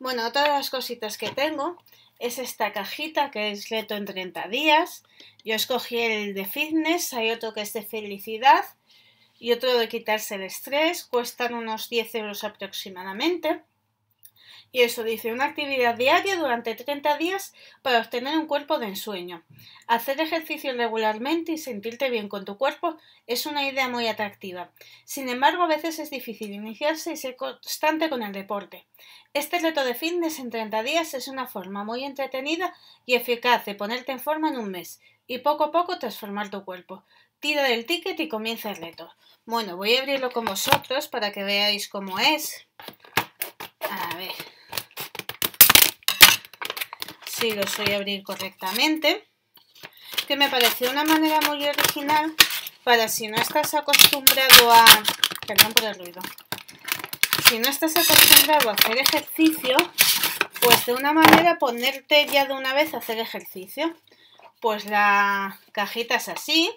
Bueno, otra de las cositas que tengo es esta cajita que es leto en 30 días. Yo escogí el de fitness, hay otro que es de felicidad y otro de quitarse el estrés. Cuestan unos 10 euros aproximadamente. Y eso dice, una actividad diaria durante 30 días para obtener un cuerpo de ensueño. Hacer ejercicio regularmente y sentirte bien con tu cuerpo es una idea muy atractiva. Sin embargo, a veces es difícil iniciarse y ser constante con el deporte. Este reto de fitness en 30 días es una forma muy entretenida y eficaz de ponerte en forma en un mes y poco a poco transformar tu cuerpo. Tira del ticket y comienza el reto. Bueno, voy a abrirlo con vosotros para que veáis cómo es. A ver si lo soy abrir correctamente, que me pareció una manera muy original para si no estás acostumbrado a... Perdón por el ruido. Si no estás acostumbrado a hacer ejercicio, pues de una manera ponerte ya de una vez a hacer ejercicio. Pues la cajita es así.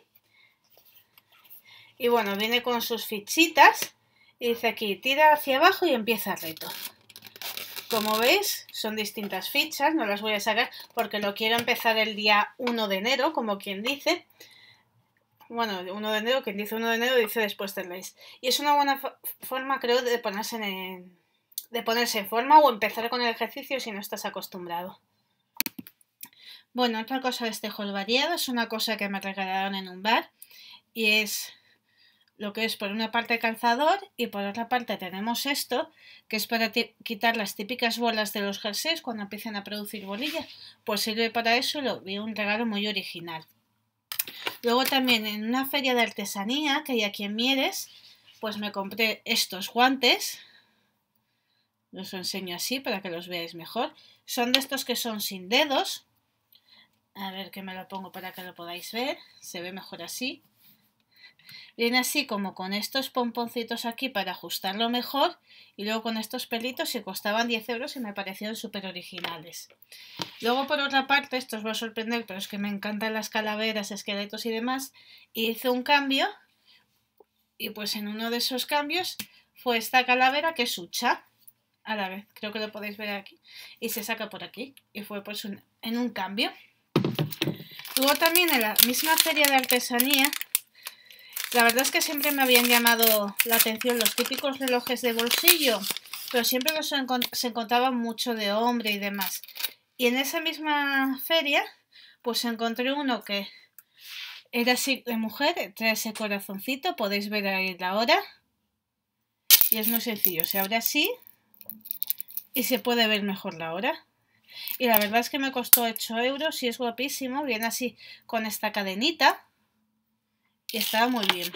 Y bueno, viene con sus fichitas. Y dice aquí, tira hacia abajo y empieza el reto. Como veis, son distintas fichas, no las voy a sacar porque lo quiero empezar el día 1 de enero, como quien dice. Bueno, 1 de enero, quien dice 1 de enero dice después del Y es una buena forma, creo, de ponerse en, de ponerse en forma o empezar con el ejercicio si no estás acostumbrado. Bueno, otra cosa de este hall variado es una cosa que me regalaron en un bar y es lo que es por una parte calzador y por otra parte tenemos esto, que es para quitar las típicas bolas de los jerseys cuando empiezan a producir bolillas, pues sirve para eso lo vi un regalo muy original. Luego también en una feria de artesanía que hay aquí en Mieres, pues me compré estos guantes. Los enseño así para que los veáis mejor. Son de estos que son sin dedos. A ver que me lo pongo para que lo podáis ver. Se ve mejor así. Viene así como con estos pomponcitos aquí para ajustarlo mejor y luego con estos pelitos se costaban 10 euros y me parecieron súper originales. Luego por otra parte, esto os va a sorprender, pero es que me encantan las calaveras, esqueletos y demás, hice un cambio y pues en uno de esos cambios fue esta calavera que es a la vez, creo que lo podéis ver aquí, y se saca por aquí, y fue pues en un cambio. Luego también en la misma feria de artesanía la verdad es que siempre me habían llamado la atención los típicos relojes de bolsillo, pero siempre se encontraban mucho de hombre y demás. Y en esa misma feria, pues encontré uno que era así de mujer, trae ese corazoncito, podéis ver ahí la hora. Y es muy sencillo, se abre así y se puede ver mejor la hora. Y la verdad es que me costó 8 euros y es guapísimo, viene así con esta cadenita y estaba muy bien.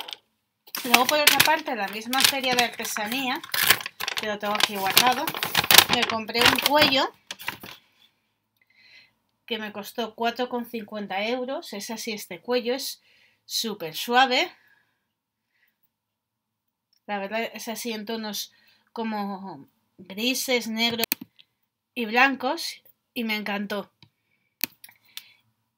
Luego por otra parte, la misma feria de artesanía, que lo tengo aquí guardado, me compré un cuello que me costó 4,50 euros. Es así este cuello, es súper suave. La verdad es así en tonos como grises, negros y blancos y me encantó.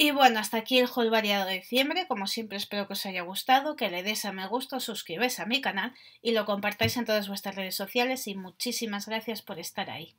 Y bueno, hasta aquí el haul variado de diciembre. Como siempre, espero que os haya gustado, que le des a me gusta, suscribáis a mi canal y lo compartáis en todas vuestras redes sociales. Y muchísimas gracias por estar ahí.